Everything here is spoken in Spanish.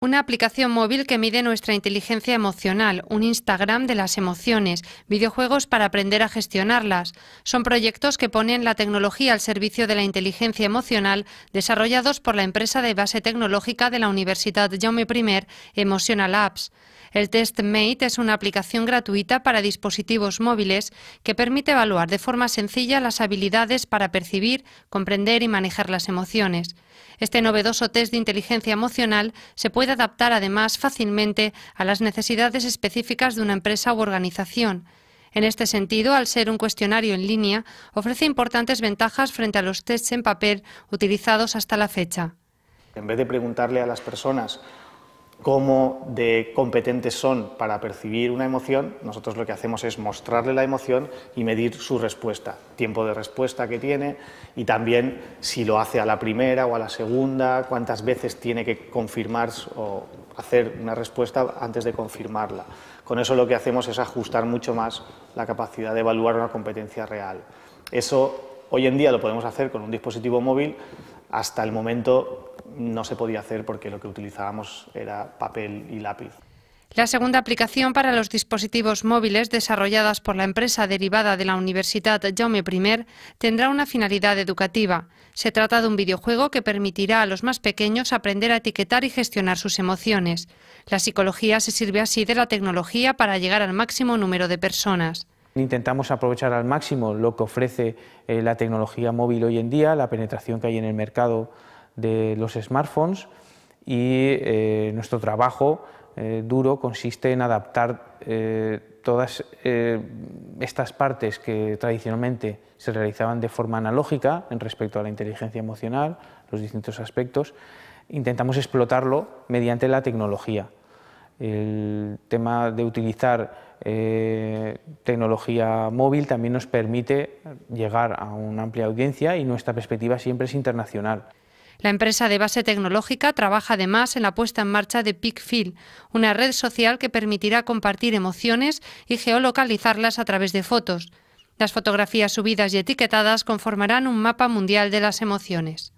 Una aplicación móvil que mide nuestra inteligencia emocional, un Instagram de las emociones, videojuegos para aprender a gestionarlas. Son proyectos que ponen la tecnología al servicio de la inteligencia emocional, desarrollados por la empresa de base tecnológica de la Universidad Jaume I, Emotional Apps. El TestMate es una aplicación gratuita para dispositivos móviles que permite evaluar de forma sencilla las habilidades para percibir, comprender y manejar las emociones. Este novedoso test de inteligencia emocional se puede adaptar además fácilmente a las necesidades específicas de una empresa u organización. En este sentido, al ser un cuestionario en línea, ofrece importantes ventajas frente a los tests en papel utilizados hasta la fecha. En vez de preguntarle a las personas cómo de competentes son para percibir una emoción, nosotros lo que hacemos es mostrarle la emoción y medir su respuesta, tiempo de respuesta que tiene y también si lo hace a la primera o a la segunda, cuántas veces tiene que confirmar o hacer una respuesta antes de confirmarla. Con eso lo que hacemos es ajustar mucho más la capacidad de evaluar una competencia real. Eso hoy en día lo podemos hacer con un dispositivo móvil, hasta el momento no se podía hacer porque lo que utilizábamos era papel y lápiz. La segunda aplicación para los dispositivos móviles desarrolladas por la empresa derivada de la Universidad Jaume I tendrá una finalidad educativa. Se trata de un videojuego que permitirá a los más pequeños aprender a etiquetar y gestionar sus emociones. La psicología se sirve así de la tecnología para llegar al máximo número de personas. Intentamos aprovechar al máximo lo que ofrece eh, la tecnología móvil hoy en día, la penetración que hay en el mercado de los smartphones y eh, nuestro trabajo eh, duro consiste en adaptar eh, todas estas partes que tradicionalmente se realizaban de forma analógica en respecto a la inteligencia emocional, los distintos aspectos, intentamos explotarlo mediante la tecnología. El tema de utilizar tecnología móvil también nos permite llegar a una amplia audiencia y nuestra perspectiva siempre es internacional. La empresa de base tecnológica trabaja además en la puesta en marcha de PicFill, una red social que permitirá compartir emociones y geolocalizarlas a través de fotos. Las fotografías subidas y etiquetadas conformarán un mapa mundial de las emociones.